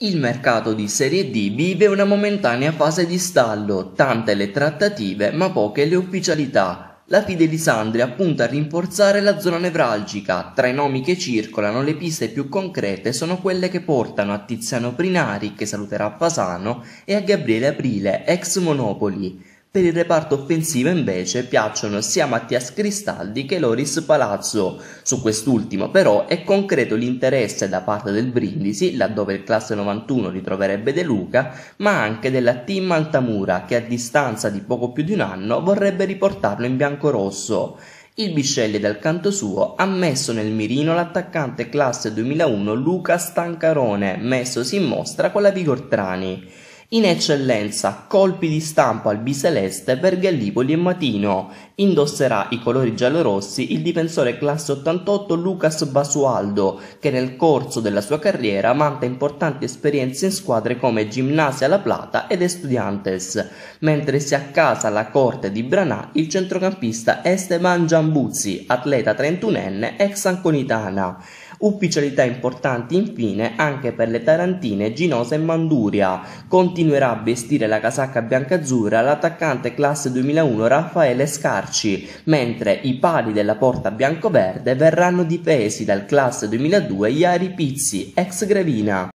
Il mercato di Serie D vive una momentanea fase di stallo, tante le trattative ma poche le ufficialità. La Fidelisandria punta a rinforzare la zona nevralgica, tra i nomi che circolano le piste più concrete sono quelle che portano a Tiziano Prinari, che saluterà Fasano, e a Gabriele Aprile, ex Monopoli. Per il reparto offensivo invece piacciono sia Mattias Cristaldi che Loris Palazzo. Su quest'ultimo però è concreto l'interesse da parte del Brindisi, laddove il classe 91 ritroverebbe De Luca, ma anche della team Altamura che a distanza di poco più di un anno vorrebbe riportarlo in biancorosso. Il Biscelli dal canto suo ha messo nel mirino l'attaccante classe 2001 Luca Stancarone, messosi in mostra con la Vigortrani. In eccellenza, colpi di stampo al albiceleste per Gallipoli e Matino. Indosserà i colori giallorossi il difensore classe 88 Lucas Basualdo, che nel corso della sua carriera vanta importanti esperienze in squadre come Gimnasia La Plata ed Estudiantes, mentre si accasa alla corte di Branà il centrocampista Esteban Giambuzzi, atleta 31enne ex anconitana. Ufficialità importanti infine anche per le tarantine Ginosa e Manduria, con continuerà a vestire la casacca biancazzurra l'attaccante classe 2001 Raffaele Scarci, mentre i pali della porta biancoverde verranno difesi dal classe 2002 Iari Pizzi, ex Gravina.